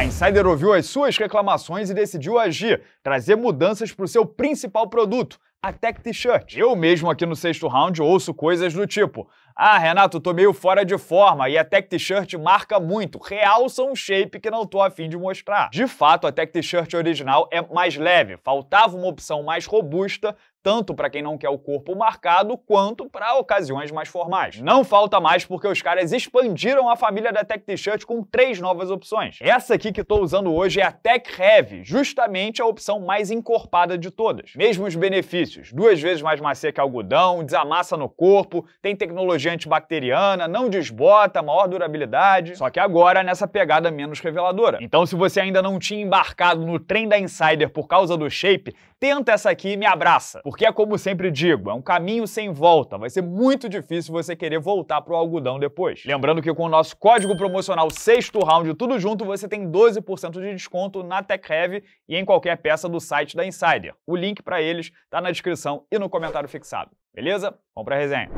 A Insider ouviu as suas reclamações e decidiu agir, trazer mudanças para o seu principal produto, a Tech T-Shirt. Eu mesmo aqui no sexto round ouço coisas do tipo: Ah, Renato, tô meio fora de forma e a Tech T-Shirt marca muito, realça um shape que não tô afim de mostrar. De fato, a Tech T-Shirt original é mais leve, faltava uma opção mais robusta tanto para quem não quer o corpo marcado quanto para ocasiões mais formais. Não falta mais porque os caras expandiram a família da Tech T-shirt com três novas opções. Essa aqui que estou usando hoje é a Tech Heavy, justamente a opção mais encorpada de todas. Mesmos benefícios, duas vezes mais macia que algodão, desamassa no corpo, tem tecnologia antibacteriana, não desbota, maior durabilidade, só que agora nessa pegada menos reveladora. Então se você ainda não tinha embarcado no trem da Insider por causa do shape, tenta essa aqui e me abraça porque é como sempre digo, é um caminho sem volta, vai ser muito difícil você querer voltar pro algodão depois. Lembrando que com o nosso código promocional sexto round, tudo junto, você tem 12% de desconto na TechRev e em qualquer peça do site da Insider. O link para eles tá na descrição e no comentário fixado. Beleza? Vamos pra resenha.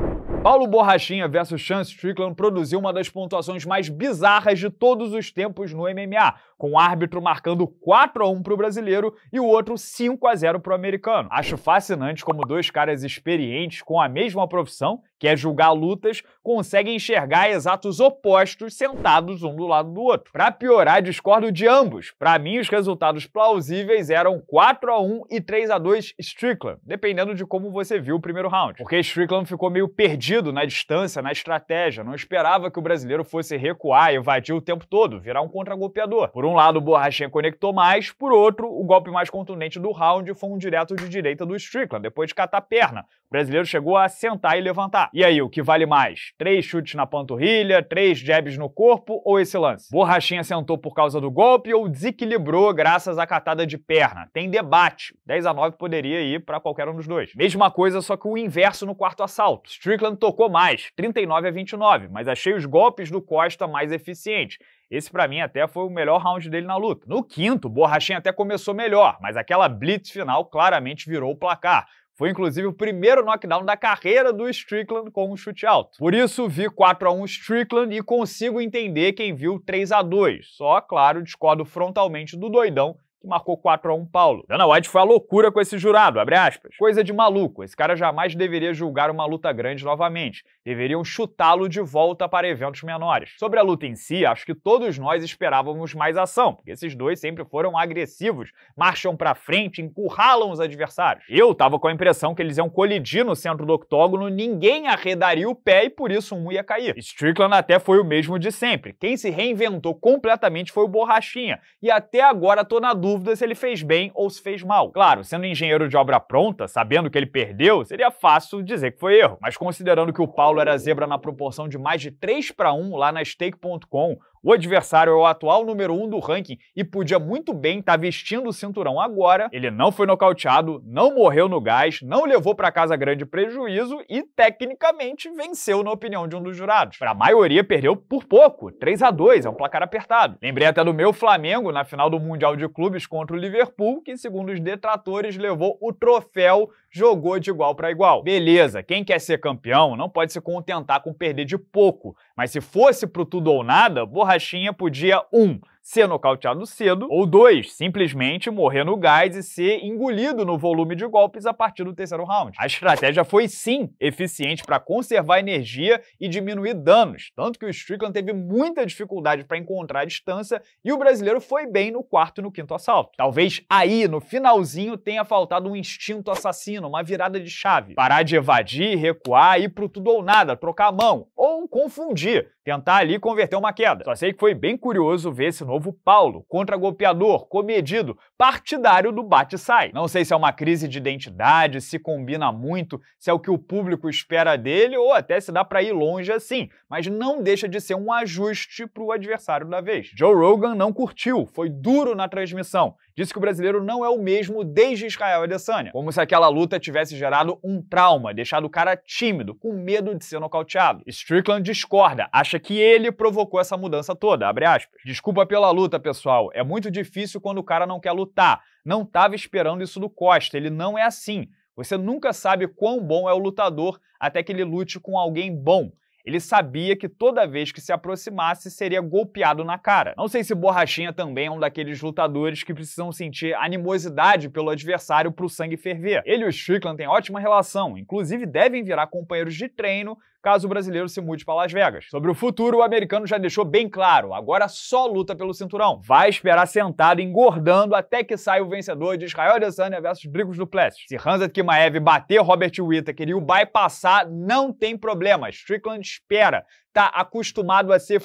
Paulo Borrachinha versus Chance Strickland produziu uma das pontuações mais bizarras de todos os tempos no MMA com o um árbitro marcando 4 a 1 para o brasileiro e o outro 5 a 0 para o americano. Acho fascinante como dois caras experientes com a mesma profissão, que é julgar lutas, conseguem enxergar exatos opostos sentados um do lado do outro. Para piorar, discordo de ambos. Para mim, os resultados plausíveis eram 4 a 1 e 3 a 2 Strickland, dependendo de como você viu o primeiro round. Porque Strickland ficou meio perdido na distância, na estratégia, não esperava que o brasileiro fosse recuar, e evadir o tempo todo, virar um contra-golpeador. Por um um lado, o Borrachinha conectou mais, por outro, o golpe mais contundente do round foi um direto de direita do Strickland, depois de catar a perna. O brasileiro chegou a sentar e levantar. E aí, o que vale mais? Três chutes na panturrilha, três jabs no corpo ou esse lance? Borrachinha sentou por causa do golpe ou desequilibrou graças à catada de perna? Tem debate. 10 a 9 poderia ir para qualquer um dos dois. Mesma coisa, só que o inverso no quarto assalto. Strickland tocou mais, 39 a 29, mas achei os golpes do Costa mais eficientes. Esse para mim até foi o melhor round dele na luta. No quinto, Borrachinha até começou melhor, mas aquela blitz final claramente virou o placar. Foi inclusive o primeiro knockdown da carreira do Strickland com um chute alto. Por isso, vi 4 a 1 Strickland e consigo entender quem viu 3 a 2 Só, claro, discordo frontalmente do doidão que marcou 4 a 1 Paulo. Dana White foi a loucura com esse jurado, abre aspas. Coisa de maluco, esse cara jamais deveria julgar uma luta grande novamente. Deveriam chutá-lo de volta para eventos menores. Sobre a luta em si, acho que todos nós esperávamos mais ação, porque esses dois sempre foram agressivos, marcham para frente, encurralam os adversários. Eu tava com a impressão que eles iam colidir no centro do octógono, ninguém arredaria o pé e por isso um ia cair. Strickland até foi o mesmo de sempre. Quem se reinventou completamente foi o Borrachinha. E até agora tô na dúvida dúvida se ele fez bem ou se fez mal. Claro, sendo engenheiro de obra pronta, sabendo que ele perdeu, seria fácil dizer que foi erro. Mas considerando que o Paulo era zebra na proporção de mais de 3 para 1 lá na stake.com, o adversário é o atual número 1 um do ranking e podia muito bem estar tá vestindo o cinturão agora. Ele não foi nocauteado, não morreu no gás, não levou para casa grande prejuízo e, tecnicamente, venceu na opinião de um dos jurados. Para a maioria, perdeu por pouco, 3 a 2 é um placar apertado. Lembrei até do meu Flamengo na final do Mundial de Clubes contra o Liverpool, que, segundo os detratores, levou o troféu, jogou de igual para igual. Beleza, quem quer ser campeão não pode se contentar com perder de pouco, mas se fosse pro tudo ou nada, borra borrachinha podia, um, ser nocauteado cedo, ou dois, simplesmente morrer no gás e ser engolido no volume de golpes a partir do terceiro round. A estratégia foi sim eficiente para conservar energia e diminuir danos, tanto que o Strickland teve muita dificuldade para encontrar a distância e o brasileiro foi bem no quarto e no quinto assalto. Talvez aí, no finalzinho, tenha faltado um instinto assassino, uma virada de chave. Parar de evadir, recuar, ir pro tudo ou nada, trocar a mão, ou confundir tentar ali converter uma queda. Só sei que foi bem curioso ver esse novo Paulo, contra-golpeador, comedido, partidário do bate-sai. Não sei se é uma crise de identidade, se combina muito, se é o que o público espera dele ou até se dá para ir longe assim, mas não deixa de ser um ajuste para o adversário da vez. Joe Rogan não curtiu, foi duro na transmissão. Disse que o brasileiro não é o mesmo desde Israel Adesanya, como se aquela luta tivesse gerado um trauma, deixado o cara tímido, com medo de ser nocauteado. Strickland discorda, acha acha que ele provocou essa mudança toda, abre aspas. Desculpa pela luta, pessoal. É muito difícil quando o cara não quer lutar. Não tava esperando isso do Costa, ele não é assim. Você nunca sabe quão bom é o lutador até que ele lute com alguém bom. Ele sabia que toda vez que se aproximasse seria golpeado na cara. Não sei se Borrachinha também é um daqueles lutadores que precisam sentir animosidade pelo adversário para o sangue ferver. Ele e o Strickland têm ótima relação, inclusive devem virar companheiros de treino caso o brasileiro se mude para Las Vegas. Sobre o futuro, o americano já deixou bem claro, agora só luta pelo cinturão. Vai esperar sentado, engordando, até que saia o vencedor de Israel Adesanya versus Brigos do Plessis. Se Hansa Kimaev bater Robert Whittaker e o bypassar, não tem problema. Strickland espera, tá acostumado a ser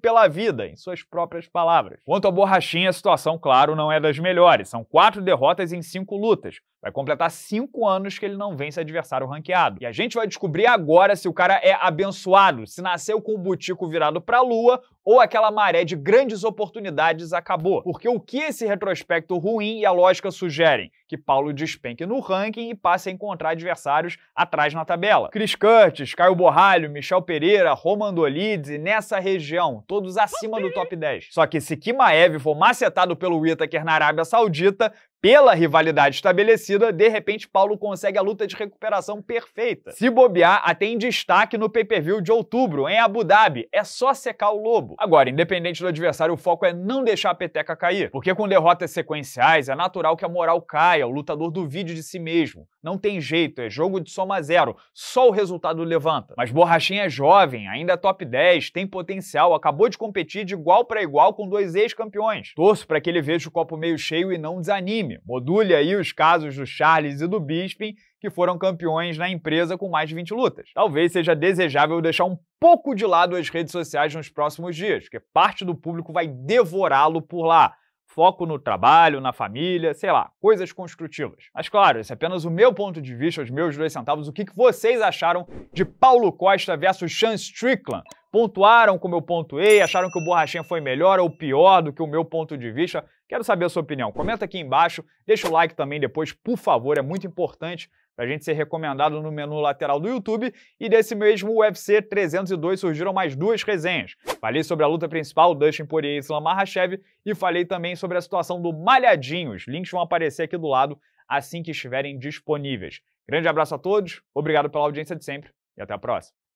pela vida, em suas próprias palavras. Quanto à borrachinha, a situação, claro, não é das melhores. São quatro derrotas em cinco lutas. Vai completar cinco anos que ele não vence adversário ranqueado. E a gente vai descobrir agora se o cara é abençoado, se nasceu com o butico virado pra lua ou aquela maré de grandes oportunidades acabou. Porque o que esse retrospecto ruim e a lógica sugerem? Que Paulo despenque no ranking e passe a encontrar adversários atrás na tabela. Chris Curtis, Caio Borralho, Michel Pereira, Romandolides e nessa região região, todos acima do top 10. Só que se Kimaev for macetado pelo Whittaker na Arábia Saudita, pela rivalidade estabelecida, de repente Paulo consegue a luta de recuperação perfeita. Se bobear, até em destaque no pay-per-view de outubro, em Abu Dhabi. É só secar o lobo. Agora, independente do adversário, o foco é não deixar a peteca cair. Porque com derrotas sequenciais, é natural que a moral caia, o lutador duvide de si mesmo. Não tem jeito, é jogo de soma zero, só o resultado levanta. Mas Borrachinha é jovem, ainda é top 10, tem potencial, acabou de competir de igual para igual com dois ex-campeões. Torço para que ele veja o copo meio cheio e não desanime. Module aí os casos do Charles e do Bisping, que foram campeões na empresa com mais de 20 lutas. Talvez seja desejável deixar um pouco de lado as redes sociais nos próximos dias, porque parte do público vai devorá-lo por lá foco no trabalho, na família, sei lá, coisas construtivas. Mas claro, esse é apenas o meu ponto de vista, os meus dois centavos, o que vocês acharam de Paulo Costa versus Sean Strickland? Pontuaram como eu e acharam que o Borrachinha foi melhor ou pior do que o meu ponto de vista? Quero saber a sua opinião. Comenta aqui embaixo, deixa o like também depois, por favor, é muito importante para a gente ser recomendado no menu lateral do YouTube, e desse mesmo UFC 302 surgiram mais duas resenhas. Falei sobre a luta principal, Dustin Poirier e Islam Makhachev, e falei também sobre a situação do Malhadinho. Os links vão aparecer aqui do lado assim que estiverem disponíveis. Grande abraço a todos, obrigado pela audiência de sempre e até a próxima.